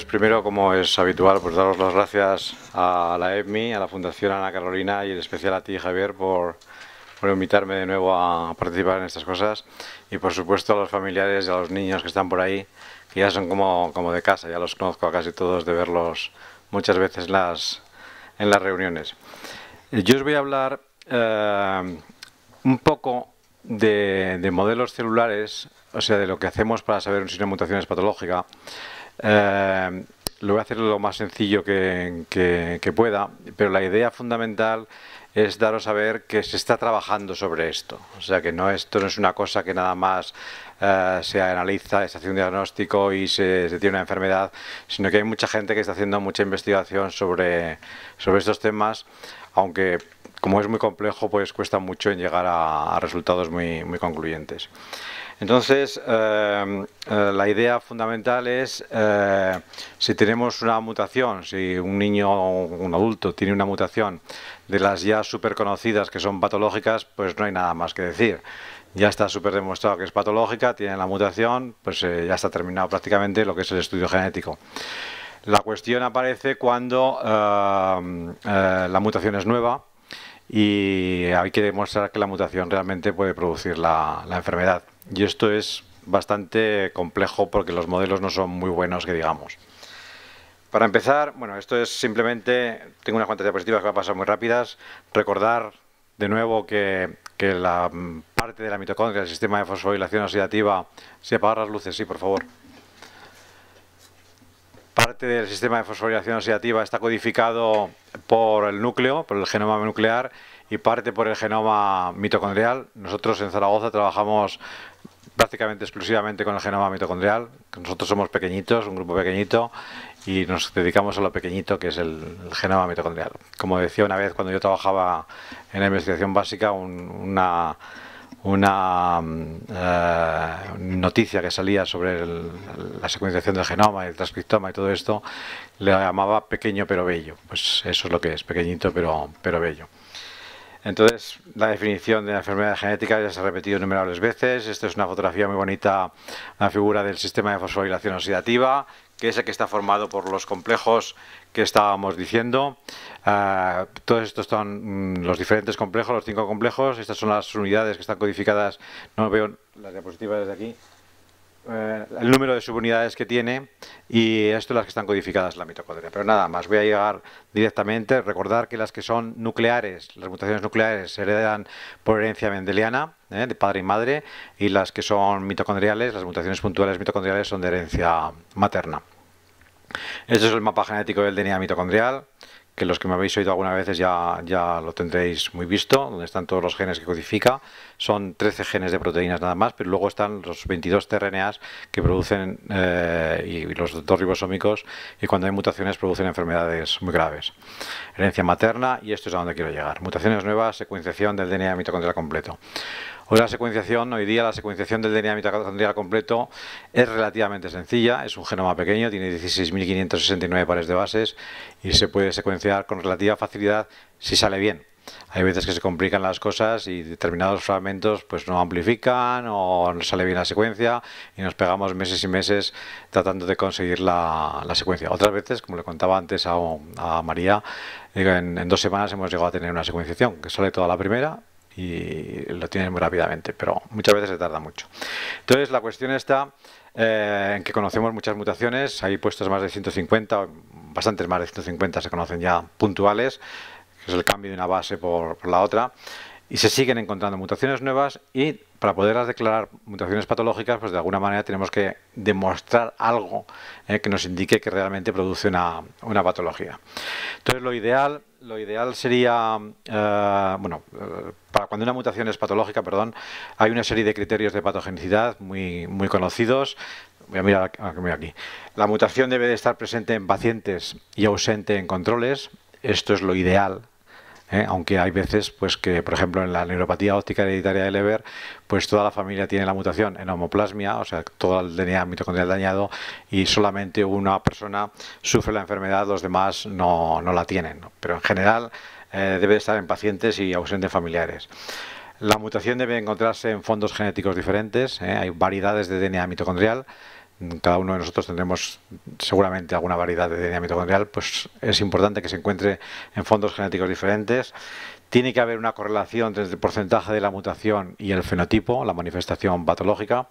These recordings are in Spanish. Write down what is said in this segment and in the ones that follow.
Pues primero, como es habitual, pues daros las gracias a la EMI, a la Fundación Ana Carolina y en especial a ti, Javier, por, invitarme de nuevo a participar en estas cosas. Y por supuesto a los familiares y a los niños que están por ahí, que ya son como, como de casa, ya los conozco a casi todos de verlos muchas veces en las, en las reuniones. Eh, yo os voy a hablar eh, un poco de, modelos celulares, o sea, de lo que hacemos para saber si una mutación es patológica, eh, lo voy a hacer lo más sencillo que, pueda, pero la idea fundamental es daros a ver que se está trabajando sobre esto. O sea, que no esto no es una cosa que nada más eh, se analiza, se hace un diagnóstico y se, tiene una enfermedad, sino que hay mucha gente que está haciendo mucha investigación sobre, sobre estos temas, aunque como es muy complejo, pues cuesta mucho en llegar a, resultados muy, concluyentes. Entonces, eh, eh, la idea fundamental es, eh, si tenemos una mutación, si un niño o un adulto tiene una mutación de las ya súper conocidas que son patológicas, pues no hay nada más que decir. Ya está súper demostrado que es patológica, tiene la mutación, pues ya está terminado prácticamente lo que es el estudio genético. La cuestión aparece cuando la mutación es nueva, y hay que demostrar que la mutación realmente puede producir la, enfermedad. Y esto es bastante complejo porque los modelos no son muy buenos, que digamos. Para empezar, bueno, esto es simplemente, tengo unas cuantas diapositivas que van a pasar muy rápidas, recordar de nuevo que, la parte de la mitocondria, el sistema de fosforilación oxidativa, si apagar las luces, sí, por favor del sistema de fosforilación oxidativa está codificado por el núcleo, por el genoma nuclear y parte por el genoma mitocondrial. Nosotros en Zaragoza trabajamos prácticamente exclusivamente con el genoma mitocondrial. Nosotros somos pequeñitos, un grupo pequeñito, y nos dedicamos a lo pequeñito que es el, genoma mitocondrial. Como decía una vez cuando yo trabajaba en la investigación básica, una una mm, eh, noticia que salía sobre la secuenciación del genoma, y el transcriptoma y todo esto, le llamaba pequeño pero bello. Pues eso es lo que es, pequeñito pero, pero bello. Entonces, la definición de la enfermedad genética ya se ha repetido innumerables veces. Esta es una fotografía muy bonita, una figura del sistema de fosforilación oxidativa, que es el que está formado por los complejos que estábamos diciendo. Eh, todos estos son mm, los diferentes complejos, los cinco complejos. Estas son las unidades que están codificadas. No veo las diapositivas desde aquí. Eh, el número de subunidades que tiene y esto las que están codificadas la mitocondria. Pero nada más, voy a llegar directamente. Recordar que las que son nucleares, las mutaciones nucleares, se heredan por herencia mendeliana. Eh, de padre y madre, y las que son mitocondriales, las mutaciones puntuales mitocondriales son de herencia materna. Este es el mapa genético del DNA mitocondrial, que los que me habéis oído alguna vez ya, ya lo tendréis muy visto, donde están todos los genes que codifica son 13 genes de proteínas nada más, pero luego están los 22 TRNAs que producen, eh, y, los dos ribosómicos, y cuando hay mutaciones producen enfermedades muy graves. Herencia materna, y esto es a donde quiero llegar. Mutaciones nuevas, secuenciación del DNA mitocondrial completo. Hoy la secuenciación, hoy día la secuenciación del DNA mitocondrial completo es relativamente sencilla, es un genoma pequeño, tiene 16.569 pares de bases y se puede secuenciar con relativa facilidad si sale bien hay veces que se complican las cosas y determinados fragmentos pues no amplifican o no sale bien la secuencia y nos pegamos meses y meses tratando de conseguir la, secuencia. Otras veces, como le contaba antes a, María, en, dos semanas hemos llegado a tener una secuenciación que sale toda la primera y lo tienen muy rápidamente, pero muchas veces se tarda mucho. Entonces la cuestión está eh, en que conocemos muchas mutaciones, hay puestos más de 150, bastantes más de 150 se conocen ya puntuales, el cambio de una base por, la otra, y se siguen encontrando mutaciones nuevas y para poderlas declarar mutaciones patológicas, pues de alguna manera tenemos que demostrar algo eh, que nos indique que realmente produce una, patología. Entonces lo ideal, lo ideal sería, eh, bueno, eh, para cuando una mutación es patológica, perdón, hay una serie de criterios de patogenicidad muy, muy conocidos. Voy a mirar ah, aquí. La mutación debe de estar presente en pacientes y ausente en controles. Esto es lo ideal ¿eh? aunque hay veces pues que, por ejemplo, en la neuropatía óptica hereditaria de Leber, pues toda la familia tiene la mutación en homoplasmia, o sea, todo el DNA mitocondrial dañado y solamente una persona sufre la enfermedad, los demás no, no la tienen. Pero en general eh, debe estar en pacientes y ausentes familiares. La mutación debe encontrarse en fondos genéticos diferentes, ¿eh? hay variedades de DNA mitocondrial cada uno de nosotros tendremos seguramente alguna variedad de DNA mitocondrial, pues es importante que se encuentre en fondos genéticos diferentes. Tiene que haber una correlación entre el porcentaje de la mutación y el fenotipo, la manifestación patológica.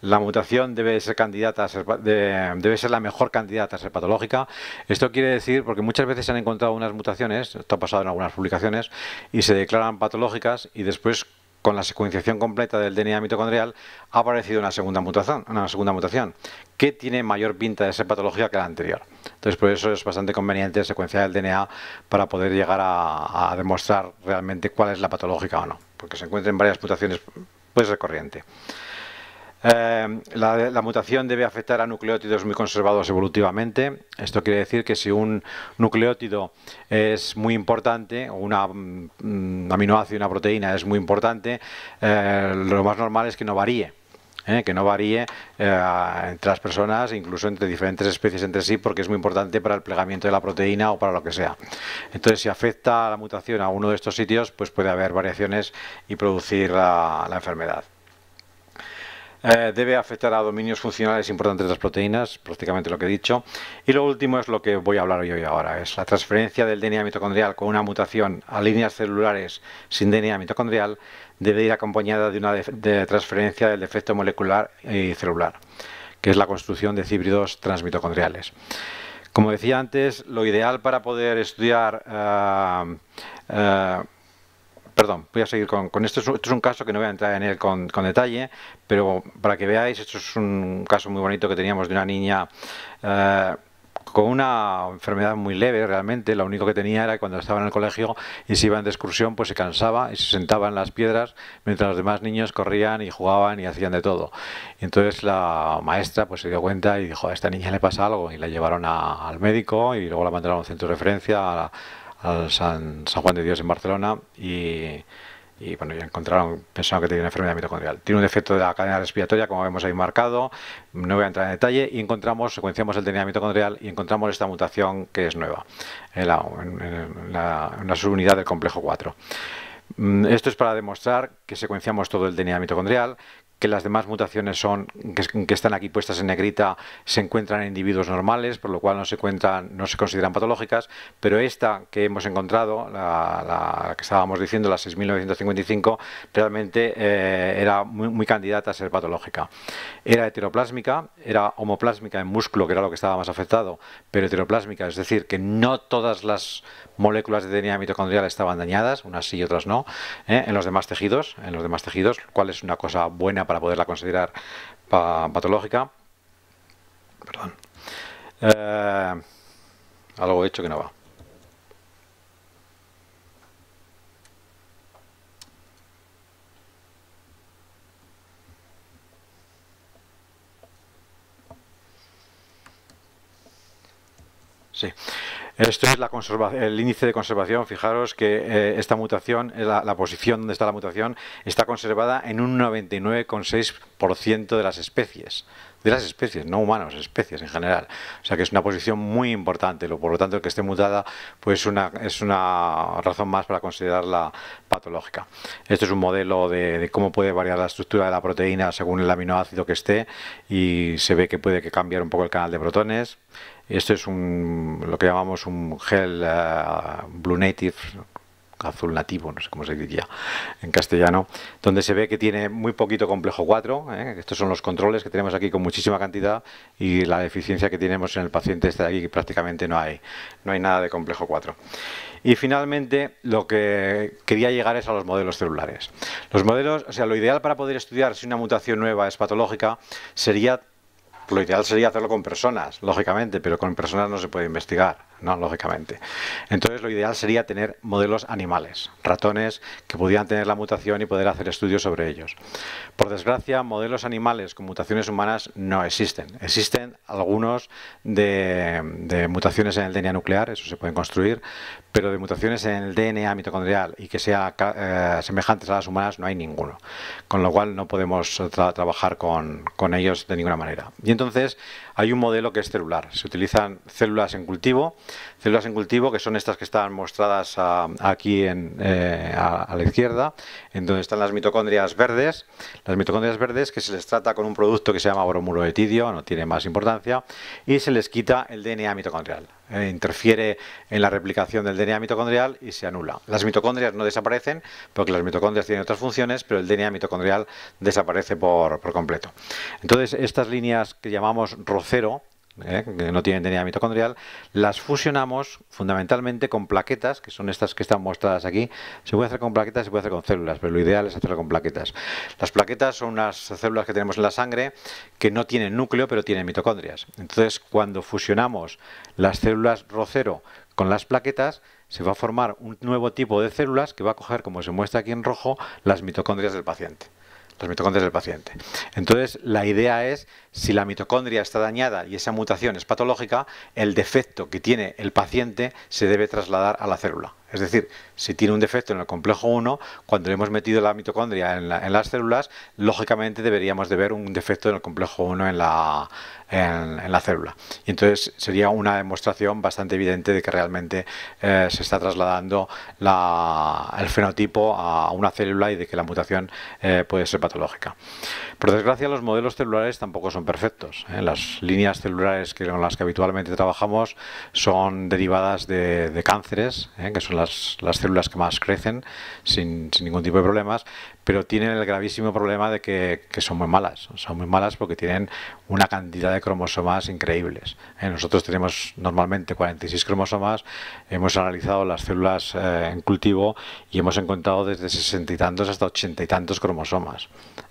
La mutación debe ser candidata debe ser la mejor candidata a ser patológica. Esto quiere decir, porque muchas veces se han encontrado unas mutaciones, esto ha pasado en algunas publicaciones, y se declaran patológicas y después con la secuenciación completa del DNA mitocondrial, ha aparecido una segunda mutación, una segunda mutación que tiene mayor pinta de ser patológica que la anterior. Entonces, por eso es bastante conveniente secuenciar el DNA para poder llegar a, demostrar realmente cuál es la patológica o no, porque se encuentran varias mutaciones, puede ser corriente. Em, la, mutación debe afectar a nucleótidos muy conservados evolutivamente. Esto quiere decir que si un nucleótido es muy importante, una aminoácido mm, aminoácido, una proteína es muy importante, eh, lo más normal es que no varíe. ¿eh? que no varíe eh, entre las personas, incluso entre diferentes especies entre sí, porque es muy importante para el plegamiento de la proteína o para lo que sea. Entonces, si afecta la mutación a uno de estos sitios, pues puede haber variaciones y producir la enfermedad. Eh, debe afectar a dominios funcionales importantes de las proteínas, prácticamente lo que he dicho. Y lo último es lo que voy a hablar hoy ahora, es la transferencia del DNA mitocondrial con una mutación a líneas celulares sin DNA mitocondrial debe ir acompañada de una transferencia del defecto molecular y celular, que es la construcción de híbridos transmitocondriales. Como decía antes, lo ideal para poder estudiar eh, eh, perdón, voy a seguir con, esto. esto. Es un caso que no voy a entrar en él con, detalle, pero para que veáis, esto es un caso muy bonito que teníamos de una niña eh, con una enfermedad muy leve realmente. Lo único que tenía era que cuando estaba en el colegio y se iban de excursión, pues se cansaba y se sentaba en las piedras mientras los demás niños corrían y jugaban y hacían de todo. entonces la maestra pues se dio cuenta y dijo, a esta niña le pasa algo y la llevaron al médico y luego la mandaron a un centro de referencia. A al San, Juan de Dios en Barcelona y, bueno, ya encontraron, pensaron que tenía una enfermedad mitocondrial. Tiene un defecto de la cadena respiratoria, como vemos ahí marcado, no voy a entrar en detalle, y encontramos, secuenciamos el DNA mitocondrial y encontramos esta mutación que es nueva, en la, subunidad del complejo 4. Mm, esto es para demostrar que secuenciamos todo el DNA mitocondrial, que las demás mutaciones son que, están aquí puestas en negrita se encuentran en individuos normales, por lo cual no se cuentan, no se consideran patológicas, pero esta que hemos encontrado, la, que estábamos diciendo, la 6955, realmente eh, era muy, candidata a ser patológica. Era heteroplásmica, era homoplásmica en músculo, que era lo que estaba más afectado, pero heteroplásmica, es decir, que no todas las moléculas de DNA mitocondrial estaban dañadas, unas sí y otras no, ¿eh? en los demás tejidos, en los demás tejidos, cuál es una cosa buena para poderla considerar patológica. Perdón. Eh, algo hecho que no va. Sí. Esto es la el índice de conservación. Fijaros que eh, esta mutación, eh, la, posición donde está la mutación, está conservada en un 99,6% de las especies. De las especies, no humanos, especies en general. O sea que es una posición muy importante. Por lo tanto, el que esté mutada pues una, es una razón más para considerarla patológica. Esto es un modelo de, cómo puede variar la estructura de la proteína según el aminoácido que esté y se ve que puede cambiar un poco el canal de protones. Esto es lo que llamamos un gel eh, blue native, azul nativo, no sé cómo se diría en castellano, donde se ve que tiene muy poquito complejo 4, ¿eh? estos son los controles que tenemos aquí con muchísima cantidad y la deficiencia que tenemos en el paciente este de aquí prácticamente no hay, no hay nada de complejo 4. Y finalmente lo que quería llegar es a los modelos celulares. Los modelos, o sea, lo ideal para poder estudiar si una mutación nueva es patológica sería lo ideal sería hacerlo con personas, lógicamente, pero con personas no se puede investigar. ¿no? lógicamente. Entonces, lo ideal sería tener modelos animales, ratones que pudieran tener la mutación y poder hacer estudios sobre ellos. Por desgracia, modelos animales con mutaciones humanas no existen. Existen algunos de, mutaciones en el DNA nuclear, eso se pueden construir, pero de mutaciones en el DNA mitocondrial y que sean eh, semejantes a las humanas no hay ninguno, con lo cual no podemos trabajar con, ellos de ninguna manera. Y entonces hay un modelo que es celular, se utilizan células en cultivo Células en cultivo, que son estas que están mostradas ah, aquí eh, a, la izquierda, en donde están las mitocondrias verdes. Las mitocondrias verdes que se les trata con un producto que se llama bromuro de tidio, no tiene más importancia, y se les quita el DNA mitocondrial. Eh, interfiere en la replicación del DNA mitocondrial y se anula. Las mitocondrias no desaparecen porque las mitocondrias tienen otras funciones, pero el DNA mitocondrial desaparece por, por completo. Entonces, estas líneas que llamamos rocero, ¿eh? que no tienen DNA mitocondrial, las fusionamos fundamentalmente con plaquetas, que son estas que están mostradas aquí. Se puede hacer con plaquetas, se puede hacer con células, pero lo ideal es hacerlo con plaquetas. Las plaquetas son unas células que tenemos en la sangre que no tienen núcleo, pero tienen mitocondrias. Entonces, cuando fusionamos las células rocero con las plaquetas, se va a formar un nuevo tipo de células que va a coger, como se muestra aquí en rojo, las mitocondrias del paciente las mitocondrias del paciente. Entonces, la idea es si la mitocondria está dañada y esa mutación es patológica, el defecto que tiene el paciente se debe trasladar a la célula. Es decir, si tiene un defecto en el complejo 1, cuando le hemos metido la mitocondria en, las células, lógicamente deberíamos de ver un defecto en el complejo 1 en la, en, la célula. Y entonces sería una demostración bastante evidente de que realmente eh, se está trasladando el fenotipo a una célula y de que la mutación eh, puede ser patológica. Por desgracia, los modelos celulares tampoco son perfectos. ¿eh? Las líneas celulares que, con las que habitualmente trabajamos son derivadas de, cánceres, ¿eh? que son las, células que más crecen sin, sin ningún tipo de problemas, pero tienen el gravísimo problema de que, son muy malas. Son muy malas porque tienen una cantidad de cromosomas increíbles. Eh, nosotros tenemos normalmente 46 cromosomas, hemos analizado las células eh, en cultivo y hemos encontrado desde sesenta y tantos hasta ochenta y tantos cromosomas.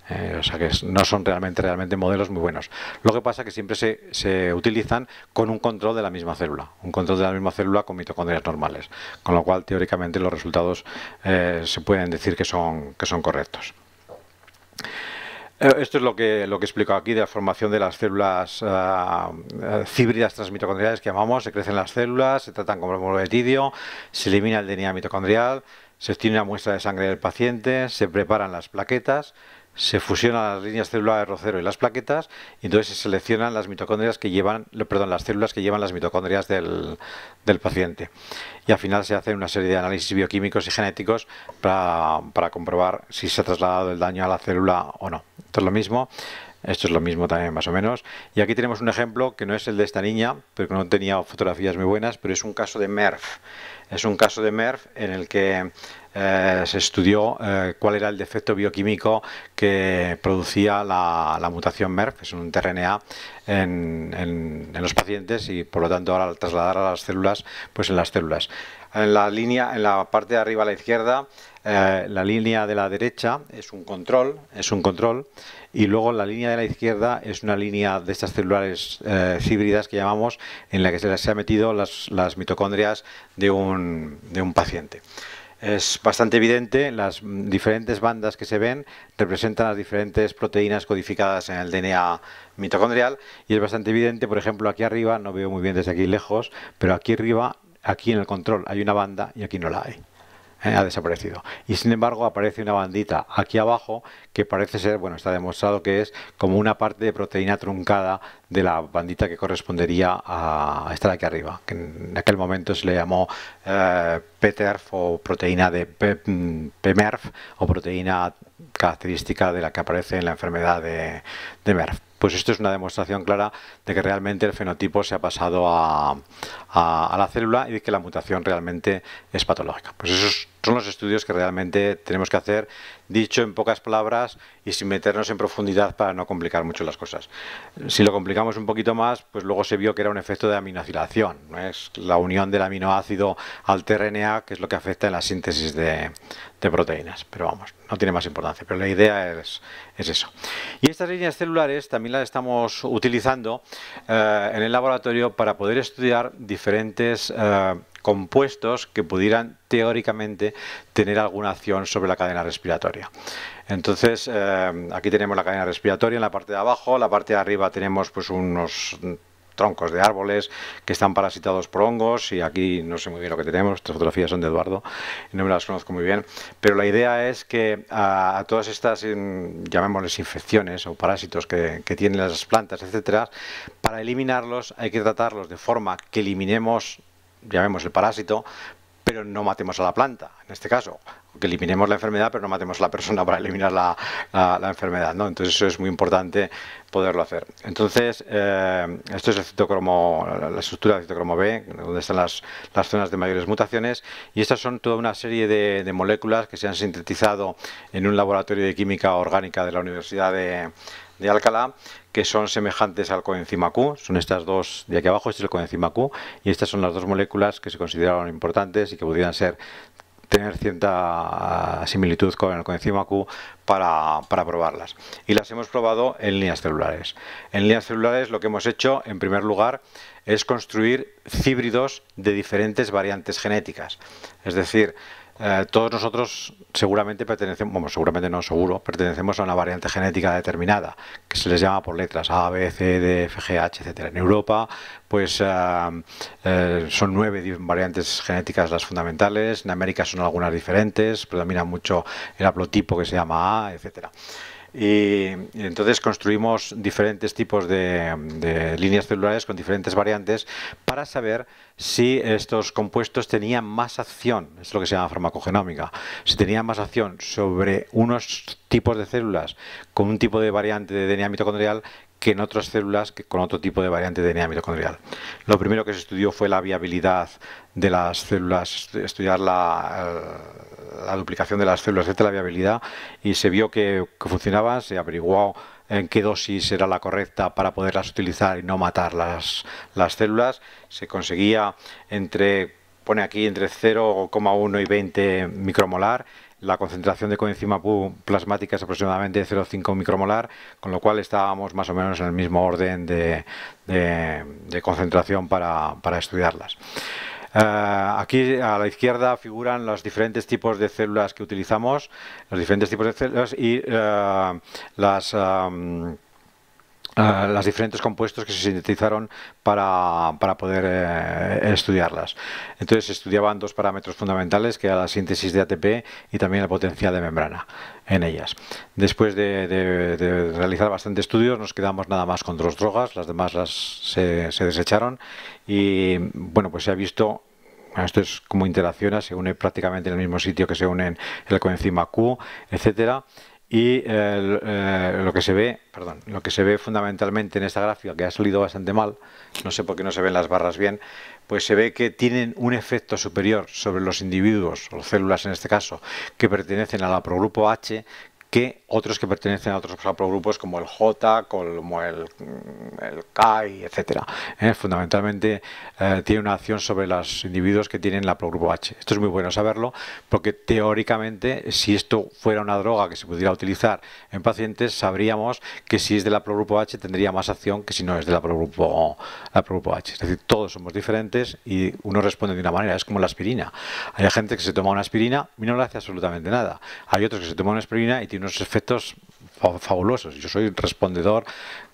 Eh, o sea que no son realmente, realmente modelos muy buenos. Lo que pasa es que siempre se, se utilizan con un control de la misma célula, un control de la misma célula con mitocondrias normales, con lo cual teóricamente los resultados se pueden decir que son, que son correctos. Eh, esto es lo que, lo que explico aquí de la formación de las células ah, eh, híbridas cíbridas transmitocondriales que llamamos. Se crecen las células, se tratan con tidio, se elimina el DNA mitocondrial, se obtiene una muestra de sangre del paciente, se preparan las plaquetas, se fusionan las líneas celulares 0 y las plaquetas y entonces se seleccionan las mitocondrias que llevan, perdón, las células que llevan las mitocondrias del, paciente. Y al final se hace una serie de análisis bioquímicos y genéticos para, comprobar si se ha trasladado el daño a la célula o no. lo mismo. Esto es lo mismo también, más o menos. Y aquí tenemos un ejemplo que no es el de esta niña, pero que no tenía fotografías muy buenas, pero es un caso de MERF. Es un caso de MERF en el que eh, se estudió eh, cuál era el defecto bioquímico que producía la, mutación MERF, es un TRNA, en, los pacientes y por lo tanto ahora trasladar a las células, pues en las células. En la línea, en la parte de arriba a la izquierda, eh, la línea de la derecha es un control, es un control, y luego la línea de la izquierda es una línea de estas celulares eh, híbridas que llamamos, en la que se les ha metido las, mitocondrias de un, de un paciente es bastante evidente, las diferentes bandas que se ven representan las diferentes proteínas codificadas en el DNA mitocondrial y es bastante evidente, por ejemplo, aquí arriba, no veo muy bien desde aquí lejos, pero aquí arriba, aquí en el control hay una banda y aquí no la hay. Eh, ha desaparecido. Y sin embargo aparece una bandita aquí abajo que parece ser, bueno, está demostrado que es como una parte de proteína truncada de la bandita que correspondería a esta de aquí arriba, que en aquel momento se le llamó eh, PTERF o proteína de PMERF mm, o proteína característica de la que aparece en la enfermedad de, MERF. Pues esto es una demostración clara de que realmente el fenotipo se ha pasado a, a la célula y de que la mutación realmente es patológica. Pues eso es son los estudios que realmente tenemos que hacer, dicho en pocas palabras y sin meternos en profundidad para no complicar mucho las cosas. Si lo complicamos un poquito más, pues luego se vio que era un efecto de aminoacilación, ¿no? es la unión del aminoácido al TRNA, que es lo que afecta en la síntesis de, proteínas. Pero vamos, no tiene más importancia, pero la idea es, es eso. Y estas líneas celulares también las estamos utilizando eh, en el laboratorio para poder estudiar diferentes... Eh, compuestos que pudieran teóricamente tener alguna acción sobre la cadena respiratoria. Entonces, eh, aquí tenemos la cadena respiratoria en la parte de abajo, la parte de arriba tenemos pues unos troncos de árboles que están parasitados por hongos y aquí no sé muy bien lo que tenemos, estas fotografías son de Eduardo, no me las conozco muy bien, pero la idea es que a, todas estas, em, llamémosles infecciones o parásitos que, que tienen las plantas, etcétera, para eliminarlos hay que tratarlos de forma que eliminemos llamemos el parásito, pero no matemos a la planta, en este caso que eliminemos la enfermedad, pero no matemos a la persona para eliminar la, enfermedad, ¿no? Entonces eso es muy importante poderlo hacer. Entonces, eh, esto es el citocromo, la estructura del citocromo B, donde están las, zonas de mayores mutaciones, y estas son toda una serie de, moléculas que se han sintetizado en un laboratorio de química orgánica de la Universidad de, de Alcalá, que son semejantes al coenzima Q, son estas dos de aquí abajo, este es el coenzima Q, y estas son las dos moléculas que se consideraron importantes y que pudieran ser tener cierta ah, similitud con el coenzima Q para, para, probarlas. Y las hemos probado en líneas celulares. En líneas celulares lo que hemos hecho, en primer lugar, es construir híbridos de diferentes variantes genéticas. Es decir, eh, todos nosotros seguramente pertenecemos, bueno, seguramente no, seguro, pertenecemos a una variante genética determinada, que se les llama por letras A, B, C, D, F, G, H, etc. En Europa, pues eh, eh, son nueve variantes genéticas las fundamentales, en América son algunas diferentes, predomina mucho el haplotipo que se llama A, etcétera. Y entonces construimos diferentes tipos de, líneas celulares con diferentes variantes para saber si estos compuestos tenían más acción, es lo que se llama farmacogenómica, si tenían más acción sobre unos tipos de células con un tipo de variante de DNA mitocondrial que en otras células que con otro tipo de variante de DNA mitocondrial. Lo primero que se estudió fue la viabilidad de las células, estudiar la, eh, duplicación de las células, etcétera, la viabilidad, y se vio que, funcionaba, se averiguó en qué dosis era la correcta para poderlas utilizar y no matar las, células. Se conseguía entre, pone aquí, entre 0,1 y 20 micromolar la concentración de coenzima plasmática es aproximadamente 0,5 micromolar, con lo cual estábamos más o menos en el mismo orden de, concentración para, estudiarlas. Eh, aquí a la izquierda figuran los diferentes tipos de células que utilizamos, los diferentes tipos de células y eh, las... Eh, las diferentes compuestos que se sintetizaron para, poder eh, estudiarlas. Entonces estudiaban dos parámetros fundamentales, que era la síntesis de ATP y también la potencial de membrana en ellas. Después de, realizar bastantes estudios nos quedamos nada más con dos drogas, las demás las se, desecharon y bueno, pues se ha visto esto es como interacciona, se une prácticamente en el mismo sitio que se unen el coenzima Q, etcétera. Y eh, eh, lo que se ve, perdón, lo que se ve fundamentalmente en esta gráfica, que ha salido bastante mal, no sé por qué no se ven las barras bien, pues se ve que tienen un efecto superior sobre los individuos, o células en este caso, que pertenecen al progrupo H, que otros que pertenecen a otros grupos como el J, como el, K, etc. ¿eh? Fundamentalmente eh, tiene una acción sobre los individuos que tienen la progrupo H. Esto es muy bueno saberlo porque teóricamente si esto fuera una droga que se pudiera utilizar en pacientes sabríamos que si es de la progrupo H tendría más acción que si no es de la progrupo, la H. Es decir, todos somos diferentes y uno responde de una manera. Es como la aspirina. Hay gente que se toma una aspirina y no le hace absolutamente nada. Hay otros que se toman una aspirina y tienen unos efectos fabulosos. Yo soy respondedor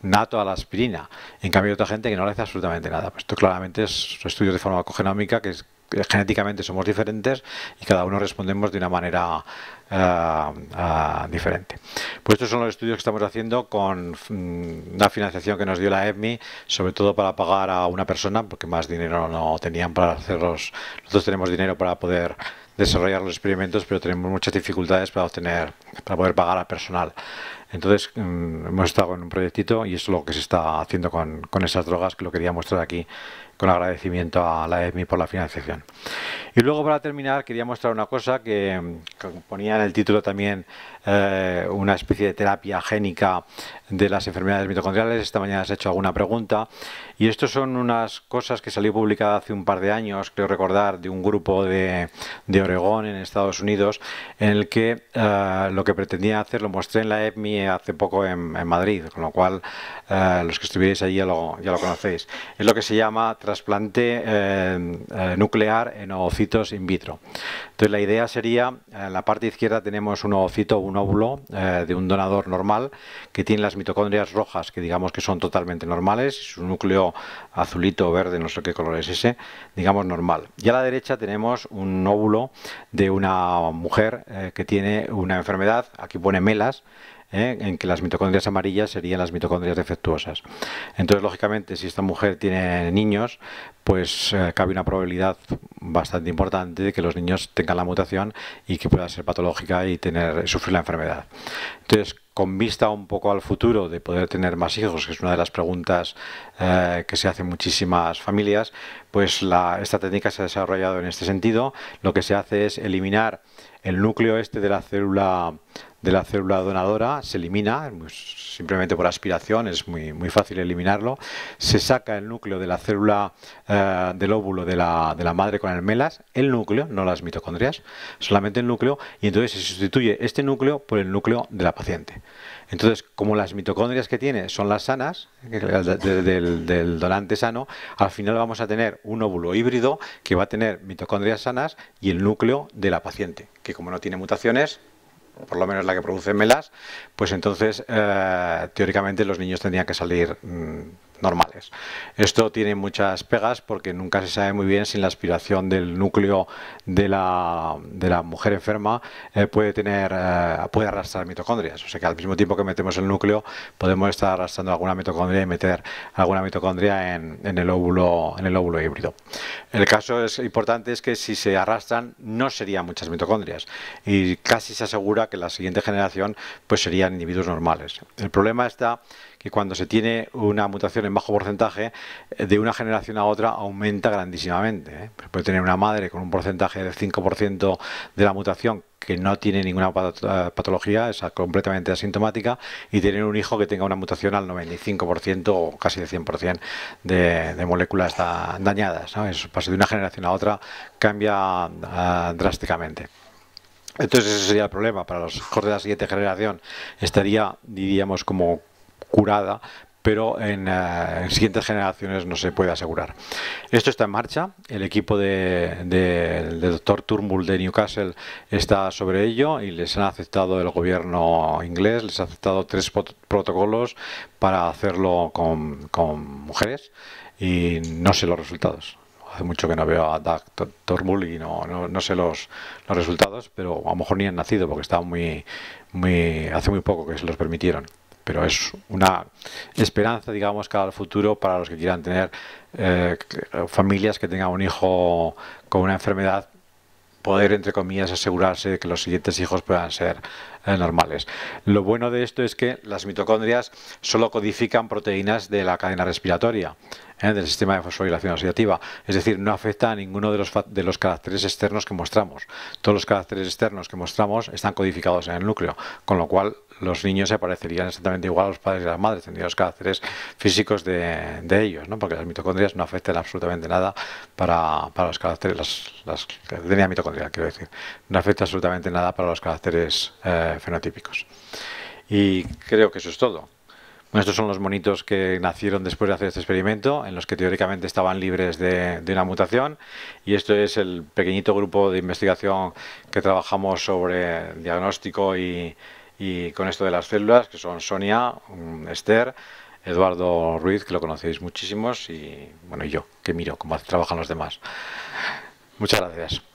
nato a la aspirina. En cambio, hay otra gente que no le hace absolutamente nada. Pues esto claramente es estudios de forma genómica que, es, genéticamente somos diferentes y cada uno respondemos de una manera eh, eh, diferente. Pues estos son los estudios que estamos haciendo con mm, una financiación que nos dio la EFMI, sobre todo para pagar a una persona, porque más dinero no tenían para hacerlos. Nosotros tenemos dinero para poder desarrollar los experimentos, pero tenemos muchas dificultades para obtener, para poder pagar a personal. Entonces mm, hemos estado en un proyectito y es lo que se está haciendo con, esas drogas que lo quería mostrar aquí con agradecimiento a la EMI por la financiación. Y luego para terminar quería mostrar una cosa que, mm, que ponía en el título también eh, una especie de terapia génica de las enfermedades mitocondriales. Esta mañana ha hecho alguna pregunta. Y estos son unas cosas que salió publicada hace un par de años, creo recordar, de un grupo de, de Oregón en Estados Unidos, en el que eh, lo que pretendía hacer lo mostré en la EPMI hace poco en, Madrid, con lo cual eh, los que estuvierais allí ya lo, ya lo, conocéis. Es lo que se llama trasplante nuclear en ovocitos in vitro. Entonces la idea sería, en la parte izquierda tenemos un ovocito, óvulo eh, de un donador normal que tiene las mitocondrias rojas, que digamos que son totalmente normales, y su núcleo azulito verde, no sé qué color es ese, digamos normal. Y a la derecha tenemos un óvulo de una mujer eh, que tiene una enfermedad, aquí pone melas, ¿eh? en que las mitocondrias amarillas serían las mitocondrias defectuosas. Entonces, lógicamente, si esta mujer tiene niños, pues eh, cabe una probabilidad bastante importante de que los niños tengan la mutación y que pueda ser patológica y tener sufrir la enfermedad. Entonces, con vista un poco al futuro de poder tener más hijos, que es una de las preguntas eh, que se hacen muchísimas familias, pues esta técnica se ha desarrollado en este sentido. Lo que se hace es eliminar el núcleo este de la célula de la célula donadora, se elimina, pues, simplemente por aspiración, es muy, muy fácil eliminarlo, se saca el núcleo de la célula eh, del óvulo de la, madre con MELAS... el núcleo, no las mitocondrias, solamente el núcleo, y entonces se sustituye este núcleo por el núcleo de la paciente. Entonces, como las mitocondrias que tiene son las sanas, del, donante sano, al final vamos a tener un óvulo híbrido que va a tener mitocondrias sanas y el núcleo de la paciente, que como no tiene mutaciones, por lo menos la que produce melas, pues entonces eh, teóricamente los niños tendrían que salir mm, normales. Esto tiene muchas pegas porque nunca se sabe muy bien si la aspiración del núcleo de la, mujer enferma eh, puede tener eh, puede arrastrar mitocondrias. O sea que al mismo tiempo que metemos el núcleo podemos estar arrastrando alguna mitocondria y meter alguna mitocondria en, el óvulo en el óvulo híbrido. El caso es importante es que si se arrastran no serían muchas mitocondrias y casi se asegura que la siguiente generación pues serían individuos normales. El problema está que cuando se tiene una mutación en bajo porcentaje, eh, de una generación a otra aumenta grandísimamente. ¿eh? Pues puede tener una madre con un porcentaje del 5% de la mutación que no tiene ninguna eh, patología, es completamente asintomática, y tener un hijo que tenga una mutación al 95% o casi de 100% de, moléculas dañadas. Eso pasa de una generación a otra, cambia ah, drásticamente. Entonces ese sería el problema para los hijos de la siguiente generación. Estaría, diríamos, como curada, pero eh, en, siguientes generaciones no se puede asegurar. Esto está en marcha, el equipo del de, doctor Turnbull de Newcastle está sobre ello y les han aceptado el gobierno inglés, les ha aceptado tres protocolos para hacerlo con, mujeres y no sé los resultados. Hace mucho que no veo a Doug Turnbull y no, no, sé los, los, resultados, pero a lo mejor ni han nacido porque muy, hace muy poco que se los permitieron pero es una esperanza, digamos, cada el futuro para los que quieran tener eh, familias que tengan un hijo con una enfermedad poder, entre comillas, asegurarse de que los siguientes hijos puedan ser eh, normales. Lo bueno de esto es que las mitocondrias solo codifican proteínas de la cadena respiratoria, eh, del sistema de fosforilación oxidativa, es decir, no afecta a ninguno de los, de los caracteres externos que mostramos. Todos los caracteres externos que mostramos están codificados en el núcleo, con lo cual los niños se parecerían exactamente igual a los padres y las madres, tendrían los caracteres físicos de, ellos, ¿no? porque las mitocondrias no afectan absolutamente nada para, los caracteres, las, quiero decir, no afecta absolutamente nada para los caracteres eh, fenotípicos. Y creo que eso es todo. estos son los monitos que nacieron después de hacer este experimento, en los que teóricamente estaban libres de, una mutación. Y esto es el pequeñito grupo de investigación que trabajamos sobre diagnóstico y, y con esto de las células, que son Sonia, Esther, Eduardo Ruiz, que lo conocéis muchísimos, y bueno, y yo, que miro cómo trabajan los demás. Muchas gracias.